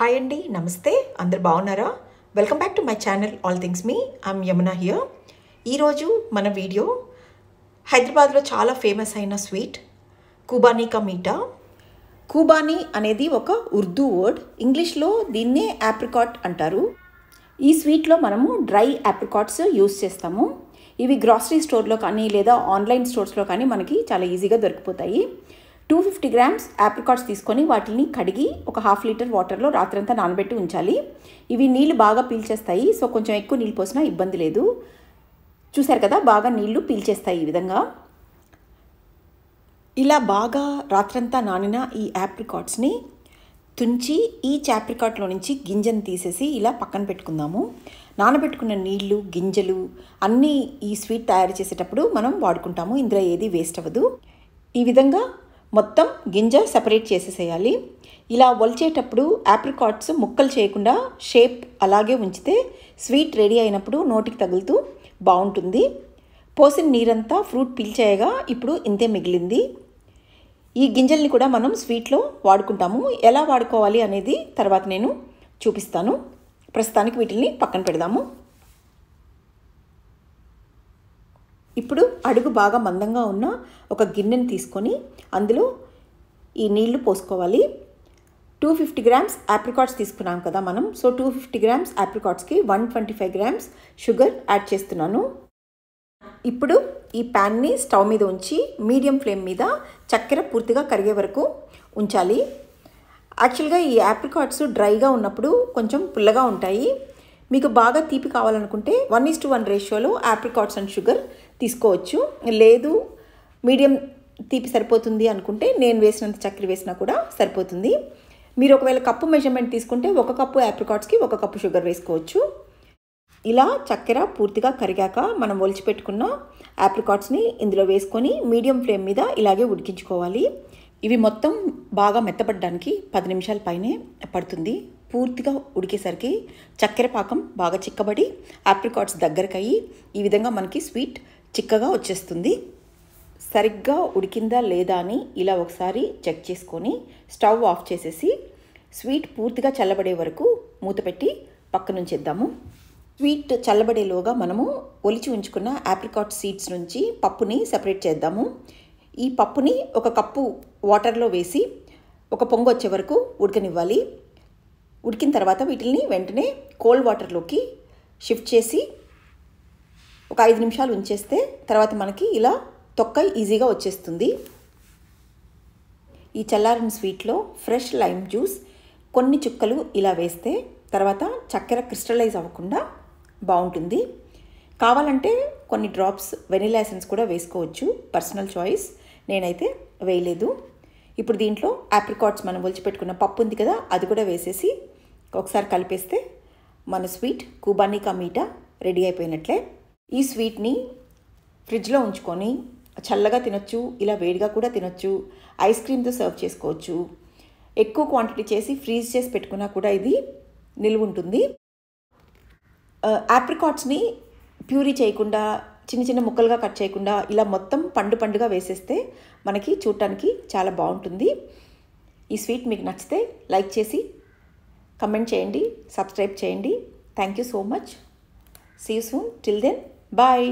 hi అండి నమస్తే అందరు బాగున్నారా welcome back to my channel all things మీ ఐమ్ యమునా హియర్ ఈరోజు మన వీడియో హైదరాబాద్లో చాలా ఫేమస్ అయిన స్వీట్ కూబానీ కా మీటా కూబానీ అనేది ఒక ఉర్దూ వర్డ్ ఇంగ్లీష్లో దీన్నే యాప్రికాట్ అంటారు ఈ స్వీట్లో మనము డ్రై యాప్రికాట్స్ యూస్ చేస్తాము ఇవి గ్రాసరీ స్టోర్లో కానీ లేదా ఆన్లైన్ స్టోర్స్లో కానీ మనకి చాలా ఈజీగా దొరికిపోతాయి టూ ఫిఫ్టీ గ్రామ్స్ యాప్రికాట్స్ తీసుకొని వాటిని కడిగి ఒక హాఫ్ లీటర్ వాటర్లో రాత్రంతా నానబెట్టి ఉంచాలి ఇవి నీళ్లు బాగా పీల్చేస్తాయి సో కొంచెం ఎక్కువ నీళ్ళు పోసినా ఇబ్బంది లేదు చూశారు కదా బాగా నీళ్లు పీల్చేస్తాయి ఈ విధంగా ఇలా బాగా రాత్రంతా నానిన ఈ యాప్రికాట్స్ని తుంచి ఈ చాప్రికాట్లో నుంచి గింజను తీసేసి ఇలా పక్కన పెట్టుకుందాము నానబెట్టుకున్న నీళ్లు గింజలు అన్నీ ఈ స్వీట్ తయారు చేసేటప్పుడు మనం వాడుకుంటాము ఇందులో ఏది వేస్ట్ అవ్వదు ఈ విధంగా మొత్తం గింజ సపరేట్ చేసేసేయాలి ఇలా ఒలిచేటప్పుడు యాప్రికాట్స్ ముక్కలు చేయకుండా షేప్ అలాగే ఉంచితే స్వీట్ రెడీ అయినప్పుడు నోటికి తగులుతూ బాగుంటుంది పోసిన నీరంతా ఫ్రూట్ పీల్చేయగా ఇప్పుడు ఇంతే మిగిలింది ఈ గింజల్ని కూడా మనం స్వీట్లో వాడుకుంటాము ఎలా వాడుకోవాలి అనేది తర్వాత నేను చూపిస్తాను ప్రస్తుతానికి వీటిని పక్కన పెడదాము ఇప్పుడు అడుగు బాగా మందంగా ఉన్న ఒక గిన్నెని తీసుకొని అందులో ఈ నీళ్లు పోసుకోవాలి టూ ఫిఫ్టీ గ్రామ్స్ యాప్రికాట్స్ తీసుకున్నాం కదా మనం సో టూ ఫిఫ్టీ గ్రామ్స్ యాప్రికాట్స్కి one twenty five grams sugar add చేస్తున్నాను ఇప్పుడు ఈ ప్యాన్ని స్టవ్ మీద ఉంచి మీడియం ఫ్లేమ్ మీద చక్కెర పూర్తిగా కరిగే వరకు ఉంచాలి యాక్చువల్గా ఈ యాప్రికాట్స్ డ్రైగా ఉన్నప్పుడు కొంచెం పుల్లగా ఉంటాయి మీకు బాగా తీపి కావాలనుకుంటే వన్ ఈస్ టు వన్ రేషియోలో యాప్రికాట్స్ అండ్ షుగర్ తీసుకోవచ్చు లేదు మీడియం తీపి సరిపోతుంది అనుకుంటే నేను వేసినంత చక్కెర వేసినా కూడా సరిపోతుంది మీరు ఒకవేళ కప్పు మెజర్మెంట్ తీసుకుంటే ఒక కప్పు యాప్రికాట్స్కి ఒక కప్పు షుగర్ వేసుకోవచ్చు ఇలా చక్కెర పూర్తిగా కరిగాక మనం ఒలిచిపెట్టుకున్న యాప్రికాట్స్ని ఇందులో వేసుకొని మీడియం ఫ్లేమ్ మీద ఇలాగే ఉడికించుకోవాలి ఇవి మొత్తం బాగా మెత్తపడడానికి పది నిమిషాల పైనే పడుతుంది పూర్తిగా ఉడికేసరికి చక్కెర పాకం బాగా చిక్కబడి ఆప్రికాట్స్ దగ్గరకయ్యి అయ్యి ఈ విధంగా మనకి స్వీట్ చిక్కగా వచ్చేస్తుంది సరిగ్గా ఉడికిందా లేదా అని ఇలా ఒకసారి చెక్ చేసుకొని స్టవ్ ఆఫ్ చేసేసి స్వీట్ పూర్తిగా చల్లబడే వరకు మూత పెట్టి పక్కనుంచేద్దాము స్వీట్ చల్లబడేలోగా మనము ఒలిచి ఉంచుకున్న ఆప్రికాట్ సీడ్స్ నుంచి పప్పుని సపరేట్ చేద్దాము ఈ పప్పుని ఒక కప్పు వాటర్లో వేసి ఒక పొంగు వచ్చే వరకు ఉడకనివ్వాలి ఉడికిన తర్వాత వీటిని వెంటనే కోల్డ్ వాటర్లోకి షిఫ్ట్ చేసి ఒక ఐదు నిమిషాలు ఉంచేస్తే తర్వాత మనకి ఇలా తొక్క ఈజీగా వచ్చేస్తుంది ఈ చల్లారిన స్వీట్లో ఫ్రెష్ లైమ్ జ్యూస్ కొన్ని చుక్కలు ఇలా వేస్తే తర్వాత చక్కెర క్రిస్టలైజ్ అవ్వకుండా బాగుంటుంది కావాలంటే కొన్ని డ్రాప్స్ వెనిలా ఎసెన్స్ కూడా వేసుకోవచ్చు పర్సనల్ చాయిస్ నేనైతే వేయలేదు ఇప్పుడు దీంట్లో ఆప్రికాట్స్ మనం ఒలిచిపెట్టుకున్న పప్పు ఉంది కదా అది కూడా వేసేసి ఒకసారి కలిపేస్తే మన స్వీట్ కుబానికా మీటా రెడీ అయిపోయినట్లే ఈ స్వీట్ని ఫ్రిడ్జ్లో ఉంచుకొని చల్లగా తినొచ్చు ఇలా వేడిగా కూడా తినొచ్చు ఐస్ క్రీమ్తో సర్వ్ చేసుకోవచ్చు ఎక్కువ క్వాంటిటీ చేసి ఫ్రీజ్ చేసి పెట్టుకున్నా కూడా ఇది నిల్వ ఉంటుంది యాప్రికాట్స్ని ప్యూరీ చేయకుండా చిన్న చిన్న ముక్కలుగా కట్ చేయకుండా ఇలా మొత్తం పండు పండుగా వేసేస్తే మనకి చూడటానికి చాలా బాగుంటుంది ఈ స్వీట్ మీకు నచ్చితే లైక్ చేసి కమెంట్ చేయండి సబ్స్క్రైబ్ చేయండి thank you so much see soon till then bye